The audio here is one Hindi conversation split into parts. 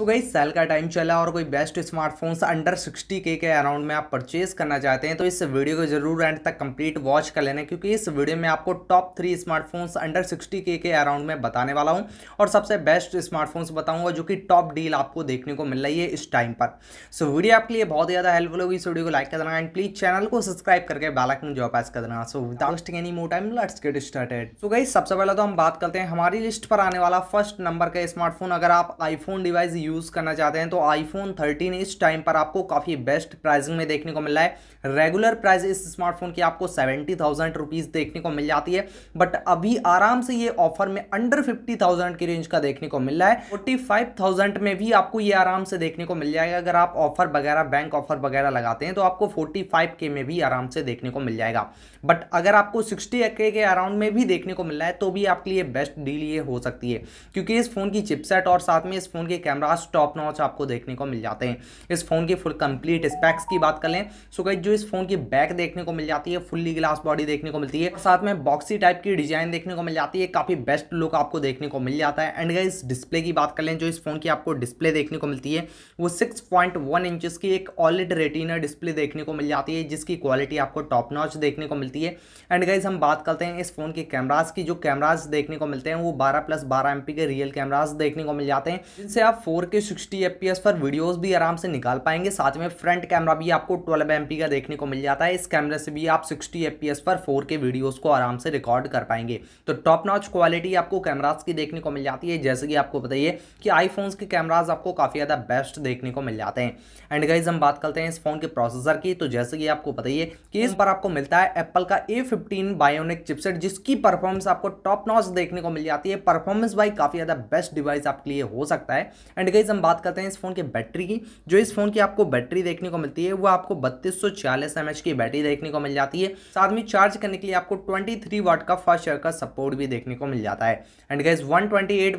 सो तो गई सेल का टाइम चला और कोई बेस्ट स्मार्टफोन्स अंडर सिक्सटी के अराउंड में आप परचेज करना चाहते हैं तो इस वीडियो को जरूर एंड तक कंप्लीट वॉच कर लेना क्योंकि इस वीडियो में आपको top three smartphones under 60k के अराउंड में बताने वाला हूं और सबसे बेस्ट स्मार्टफोन्स बताऊंगा जो कि टॉप डील आपको देखने को मिल रही है इस टाइम पर सो वीडियो आपके लिए बहुत ज़्यादा हेल्पफुल होगी इस वीडियो को लाइक कर देना एंड प्लीज चैनल को सब्सक्राइब करके बेलाइकन जो पास कर देना so without any more time let's get started so guys सबसे पहले तो हम बात करते हैं हमारी लिस्ट पर आने वाला फर्स्ट नंबर का स्मार्टफोन अगर आप आईफोन डिवाइस यूज़ करना चाहते हैं तो आईफोन 13 इस टाइम पर आपको काफ़ी बेस्ट प्राइसिंग में देखने को मिल रहा है रेगुलर प्राइस इस स्मार्टफोन की आपको सेवेंटी थाउजेंड देखने को मिल जाती है बट अभी आराम से ये ऑफर में अंडर फिफ्टी थाउजेंड की रेंज का देखने को मिल रहा है फोर्टी फाइव थाउजेंड में भी आपको ये आराम से देखने को मिल जाएगा अगर आप ऑफर वगैरह बैंक ऑफर वगैरह लगाते हैं तो आपको फोर्टी फाइव के में भी आराम से देखने को मिल जाएगा बट अगर आपको सिक्सटी के के अराउंड में भी देखने को मिल रहा है तो भी आपके लिए बेस्ट डील ये हो सकती है क्योंकि इस फोन की चिपसेट और साथ में इस फोन के कैमरा खास टॉप नॉच आपको देखने को मिल जाते हैं इस फोन की फुल कंप्लीट स्पैक्स की बात कर लें सो गई जो इस फोन की बैक देखने को मिल जाती है फुल्ली ग्लास बॉडी देखने को मिलती है साथ में बॉक्सी टाइप की डिजाइन देखने को मिल जाती है काफी बेस्ट लुक आपको देखने को मिल जाता है एंड गई डिस्प्ले की बात कर लें जो इस फोन की आपको डिस्प्ले देखने को मिलती है वो सिक्स पॉइंट वन इंचज की एक ऑलिड रेटिना डिस्प्ले देखने को मिल जाती है जिसकी क्वालिटी आपको टॉप नॉच देखने को मिलती है एंड गाइज हम बात करते हैं इस फोन के कैमराज की जो कैमराज देखने को मिलते हैं वो बारह प्लस बारह एम के रियल कैमराज देखने को मिल जाते हैं जिनसे आप फोर के सिक्सटी एफ पर वीडियोस भी आराम से निकाल पाएंगे साथ में फ्रंट कैमरा भी आपको ट्वेल्व एम का देखने को मिल जाता है इस कैमरे से भी आप सिक्सटी एफ पर फोर के वीडियोज़ को आराम से रिकॉर्ड कर पाएंगे तो टॉप नॉच क्वालिटी आपको कैमराज की देखने को मिल जाती है जैसे कि आपको बताइए कि आईफोन्स के कैमराज आपको काफ़ी ज़्यादा बेस्ट देखने को मिल जाते हैं एंड गाइज हम बात करते हैं इस फ़ोन के प्रोसेसर की तो जैसे कि आपको बताइए कि इस बार आपको मिलता है एप्पल का ए फिफ्टीन बायोनिक चिपसेट जिसकी परफॉर्मेंस आपको टॉप नॉच देखने को मिल जाती है परफॉर्मेंस बाई काफ़ी ज़्यादा बेस्ट डिवाइस आपके लिए हो सकता है एंड एंड गाइज हम बात करते हैं इस फोन के बैटरी की जो इस फोन की आपको बैटरी देखने को मिलती है वो आपको बत्तीस सौ की बैटरी देखने को मिल जाती है साथ में चार्ज करने के लिए आपको ट्वेंटी थ्री वाट का फास्ट चार्ज का सपोर्ट भी देखने को मिल जाता है एंड गाइज वन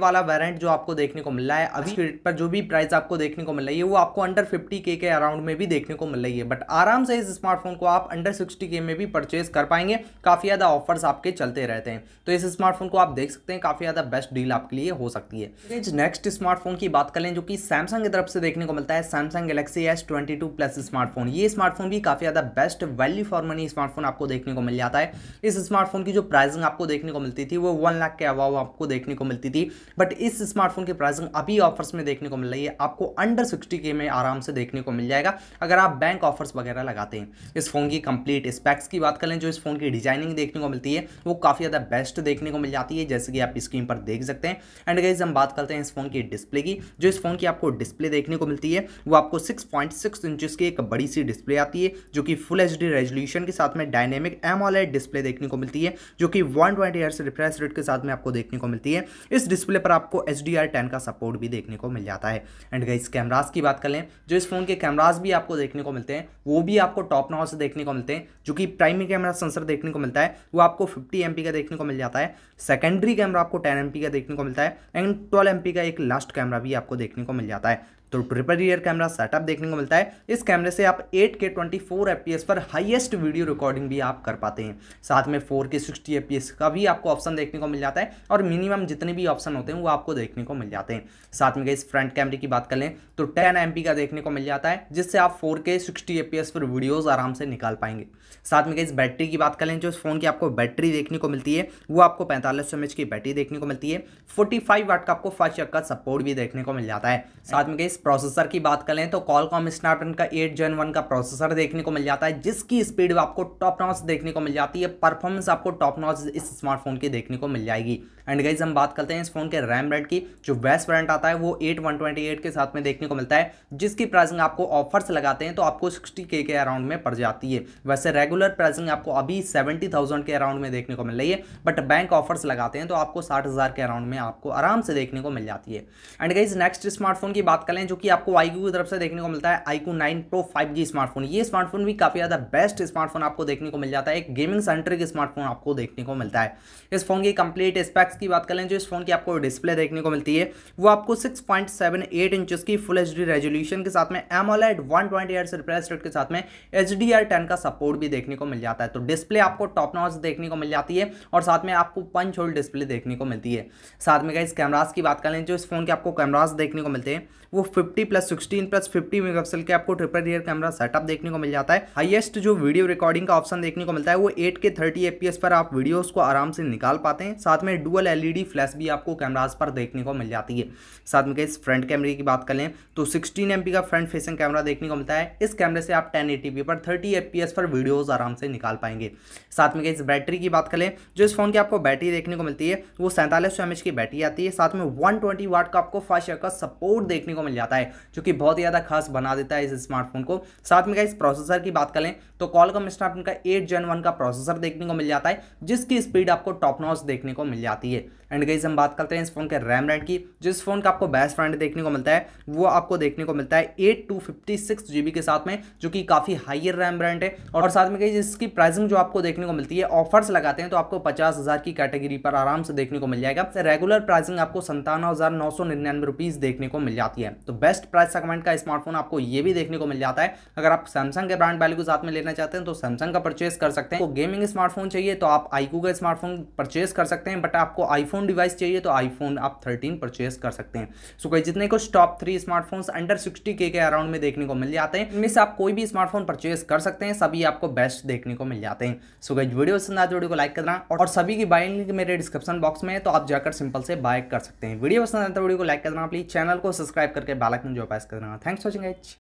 वाला वेरियंट जो आपको देखने को मिल रहा है अभी अच्छा। पर जो भी प्राइस आपको देखने को मिल रही है वो आपको अंडर फिफ्टी के अराउंड में भी देखने को मिल रही है बट आराम से इस स्मार्टफोन को आप अंडर सिक्सटी में भी परचेज कर पाएंगे काफ़ी ज़्यादा ऑफर्स आपके चलते रहते हैं तो इस स्मार्टफोन को आप देख सकते हैं काफ़ी ज़्यादा बेस्ट डील आपके लिए हो सकती है नेक्स्ट स्मार्टफोन की बात कर लें जो कि सैमसंग की तरफ से देखने को मिलता है Samsung Galaxy S twenty two plus smartphone ये स्मार्टफोन भी काफ़ी ज़्यादा best value for money smartphone आपको देखने को मिल जाता है इस स्मार्टफोन की जो प्राइसिंग आपको देखने को मिलती थी वो वन लाख के अभाव आपको देखने को मिलती थी बट इस स्मार्टफोन की प्राइसिंग अभी ऑफर्स में देखने को मिल रही है आपको अंडर सिक्सटी में आराम से देखने को मिल जाएगा अगर आप बैंक ऑफर्स वगैरह लगाते हैं इस फोन की कंप्लीट स्पैक्स की बात कर लें जो इस फोन की डिजाइनिंग देखने को मिलती है वो काफ़ी ज़्यादा बेस्ट देखने को मिल जाती है जैसे कि आप स्क्रीन पर देख सकते हैं एंड गाइज हम बात करते हैं इस फोन की डिस्प्ले की जो इस फ़ोन की आपको डिस्प्ले देखने को मिलती है वो आपको 6.6 पॉइंट सिक्स इंचज़ की एक बड़ी सी डिस्प्ले आती है जो कि फुल एच डी रेजोल्यूशन के साथ में डायनेमिक एमोलेड डिस्प्ले देखने को मिलती है जो कि one twenty hertz refresh rate के साथ में आपको देखने को मिलती है इस डिस्प्ले पर आपको एच डी आर टेन का सपोर्ट भी देखने को मिल जाता है एंड गाइस कैमराज की बात करें जो इस फ़ोन के कैमराज भी आपको देखने को मिलते हैं वो भी आपको टॉप नाव से देखने को मिलते हैं जो कि प्राइमरी कैमरा सेंसर देखने को मिलता है वो आपको फिफ्टी एम का देखने को मिल जाता है सेकेंडरी कैमरा आपको टेन एम का देखने को मिलता है एंड ट्वेल्व एम का एक लास्ट कैमरा भी आपको देखने को मिल जाता है तो ट्रिपल ईयर कैमरा सेटअप देखने को मिलता है इस कैमरे से आप eight K twenty four P S पर हाइएस्ट वीडियो रिकॉर्डिंग भी आप कर पाते हैं साथ में four K sixty P S का भी आपको ऑप्शन देखने को मिल जाता है और मिनिमम जितने भी ऑप्शन होते हैं वो आपको देखने को मिल जाते हैं साथ में इस फ्रंट कैमरे की बात कर लें तो टेन एम का देखने को मिल जाता है जिससे आप four K sixty P S पर वीडियोज़ आराम से निकाल पाएंगे साथ में इस बैटरी की बात कर लें जो इस फ़ोन की आपको बैटरी देखने को मिलती है वो आपको पैंतालीस सौ की बैटरी देखने को मिलती है फोर्टी फाइव वाट का आपको फास्ट चक का सपोर्ट भी देखने को मिल जाता है साथ में इस प्रोसेसर की बात करें तो कॉलकॉम स्नैपड्रैगन का एट जेन वन का प्रोसेसर देखने को मिल जाता है जिसकी स्पीड आपको टॉप नॉच देखने को मिल जाती है परफॉर्मेंस आपको टॉप नॉच इस स्मार्टफोन की देखने को मिल जाएगी एंड गाइज हम बात करते हैं इस फोन के रैम रेड की जो बेस्ट ब्रांड आता है वो एट वन ट्वेंटी एट के साथ में देखने को मिलता है जिसकी प्राइसिंग आपको ऑफर्स लगाते हैं तो आपको सिक्सटी के के अराउंड में पड़ जाती है वैसे रेगुलर प्राइसिंग आपको अभी सेवेंटी थाउजेंड के अराउंड में देखने को मिल रही है बट बैंक ऑफर्स लगाते हैं तो आपको साठ हज़ार के अराउंड में आपको आराम से देखने को मिल जाती है एंड गाइज नेक्स्ट स्मार्टफोन की बात करें जो कि आपको आईक्यू की तरफ से देखने को मिलता है iQOO nine pro five G smartphone ये स्मार्टफोन भी काफ़ी ज़्यादा बेस्ट स्मार्टफोन आपको देखने को मिल जाता है एक गेमिंग सेंटर के स्मार्टफोन आपको देखने को मिलता है इस फोन की कंप्लीट स्पेक्स की बात करें जो इस फोन की आपको डिस्प्ले देखने को मिलती है वो आपको सिक्स पॉइंट की फुल एच डी रेजोल्यूशन के साथ में एमोलेड वन ट्वेंटी के साथ में एच डी का सपोर्ट भी देखने को मिल जाता है तो डिस्प्ले आपको टॉप नॉर्स देखने को मिल जाती है और साथ में आपको पंच होल्ड डिस्प्ले देखने को मिलती है साथ में इस कैमराज की बात करें जो इस फोन के आपको कैमराज देखने को मिलते हैं वो 50 प्लस 16 प्लस 50 मेगापिक्सल के आपको ट्रिपल रियर कैमरा सेटअप देखने को मिल जाता है हाईएस्ट जो वीडियो रिकॉर्डिंग का ऑप्शन देखने को मिलता है वो एट के 30 एफपीएस पर आप वीडियोस को आराम से निकाल पाते हैं साथ में डुअल एलईडी फ्लैश भी आपको कैमराज पर देखने को मिल जाती है साथ में इस फ्रंट कैमरे की बात करें तो सिक्सटीन एम का फ्रंट फेसिंग कैमरा देखने को मिलता है इस कैमरे से आप टेन पर थर्टी एफ पर वीडियोज़ आराम से निकाल पाएंगे साथ में इस बैटरी की बात करें जो इस फोन की आपको बैटरी देखने को मिलती है वो सैंतालीस सौ की बैटरी आती है साथ में वन वाट का आपको फास्ट का सपोर्ट देखने को मिल जाता है जाता है जो कि बहुत ही ज़्यादा खास बना देता है इस स्मार्टफोन को साथ में इस प्रोसेसर की बात करें तो कॉलकम स्मार्टफोन का एट जेन वन का प्रोसेसर देखने को मिल जाता है जिसकी स्पीड आपको टॉप नॉस देखने को मिल जाती है एंड गई हम बात करते हैं इस फोन के रैम रैंड की जिस फोन का आपको बेस्ट फ्रेंड देखने को मिलता है वो आपको देखने को मिलता है eight two fifty six G B के साथ में जो कि काफ़ी हाइयर रैम ब्रांड है और साथ में गई इसकी प्राइसिंग जो आपको देखने को मिलती है ऑफर्स लगाते हैं तो आपको पचास हज़ार की कैटेगरी पर आराम से देखने को मिल जाएगा रेगुलर प्राइसिंग आपको संतानवे हज़ार नौ सौ निन्यानवे रुपीज़ देखने को मिल जाती है तो बेस्ट प्राइस सेगमेंट का स्मार्टफोन आपको ये भी देखने को मिल जाता है अगर आप सैमसंग के ब्रांड वैल्यू के साथ में लेना चाहते हैं तो सैमसंग का परचेस कर सकते हैं तो गेमिंग स्मार्टफोन चाहिए तो आप आईकू का स्मार्टफोन परचेस कर सकते हैं बट आपको आईफोन डिवाइस चाहिए तो आईफोन आप थर्टीन परचेस कर सकते हैं सो कई जितने कुछ top three smartphone under sixty के अराउंड में देखने को मिल जाते हैं इनमें से आप कोई भी स्मार्टफोन परचेस कर सकते हैं सभी आपको बेस्ट देखने को मिल जाते हैं सो गई वीडियो पसंद आते वीडियो को लाइक करना और सभी की बाइंग लिंक मेरे डिस्क्रिप्शन बॉक्स में है तो आप जाकर सिंपल से बाय कर सकते हैं वीडियो पसंद आता है वीडियो को लाइक करना प्लीज चैनल को सब्सक्राइब करके बालक जो पास करना थैंक्स वॉचिंग एच